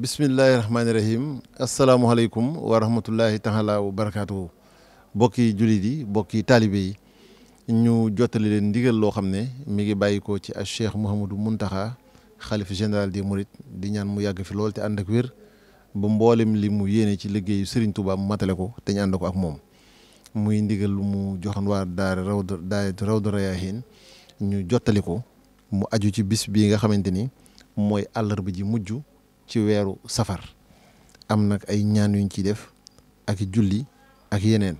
bismillahi rahmaani rahim asalaamualeykum wa rahmatullahi taala wa barakaatu bokki jullit yi bokki taalibe yi ñu jottali leen ndigal loo xam ne mi ngi bàyyi ko ci Cheikh Mouhamadou Mountakha xalif général des Mourides di ñaan mu yàgg fi lool te ànd ak wér ba mboolem li mu yéene ci liggéeyu Serigne Touba mu matale ko te ñu ànd ko ak moom muy ndigal lu mu joxoon waa daara rawdu daayatu rawdu rayaahin ñu jottali ko mu aju ci bis bii nga xamante ni mooy àllarba ji mujj. ci weeru safar am nag ay ñaan yuñ ci def ak julli ak yeneen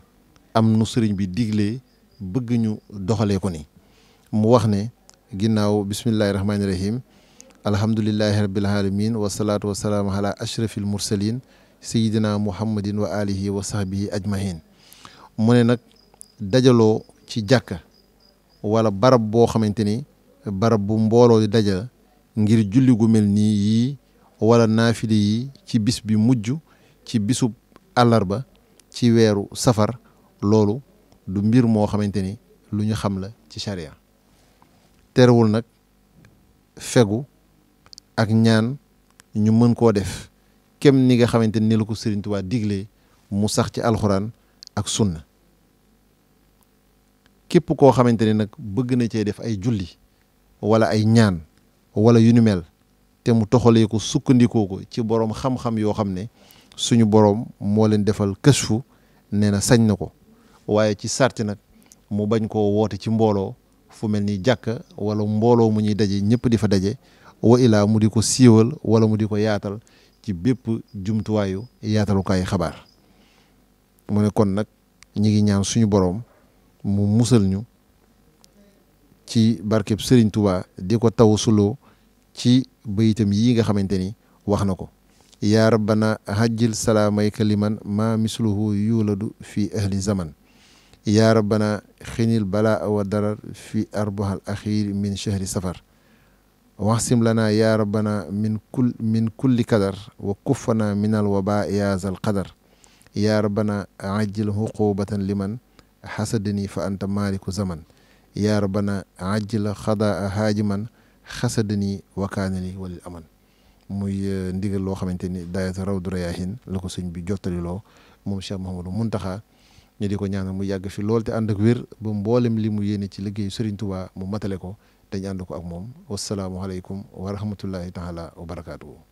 am nu sëriñ bi digle bëgg ñu doxalee ko ni mu wax ne ginnaaw bismillahi rahmaani rahim alhamdulilahi rabbil alamin wasalaatu wasalaam ala ashrafil mursalin sayidina muhammadin wa alihi wa sahbihi ajmahin mu ne nag dajaloo ci jàkka wala barab boo xamante ni barab bu mbooloo di daja ngir julli gu mel nii yii wala naafili yi ci bis bi mujj ci bisub àllarba ci weeru safar loolu du mbir moo xamante ni lu ñu xam la ci charia terewul nag fegu ak ñaan ñu mën koo def kem ni nga xamante ni la ko Sëriñ digle mu sax ci alxuraan ak sunna képp koo xamante ni nag bëgg na cee def ay julli walla ay ñaan wala yunu mel te mu toxalee ko sukkandikoo ko ci boroom xam-xam yoo xam ne suñu boroom moo leen defal kësfu nee na sañ na ko waaye ci sarti nag mu bañ koo woote ci mbooloo fu mel ni jàkka walla mbooloo mu ñuy daje ñëpp di fa daje wa ilaa mu di ko siiwal wala mu di ko yaatal ci bépp jumtuwaayu yaatalukaay xabaar mu ne kon nag ñi ngi ñaan suñu boroom mu musal ñu ci barkeb Serigne Touba di ko taw suloo ci bayitam yi nga xamante ni wax na ko yaa rabbana hajjil salaamayka liman ma misluhu yuladu fi ahli zaman yaa rabbana xinil balaa wa darar fi al axiir min shahri safar waxsim lana yaa rabbana min kul min kulli kadar wa kuffana min al waba ya zal qadar yaa rabbana ajjil xuqubatan liman xasadani fa anta maaliku zaman yaa rabbana ajjil xadaa haajiman xasadani wakaanani walil aman muy ndigal loo xamante ni daayatu rawdu rayaahin la ko sëñ bi jottaliloo moom Cheikh Mouhamadou Mountakha ñu di ko ñaanal mu yàgg fi lool te ànd ak wér ba mboolem li mu yéene ci liggéey Serigne Touba mu matale ko dañ ànd ko ak moom wasalaamualeykum wa rahmatullahi taala wa barakaatuhu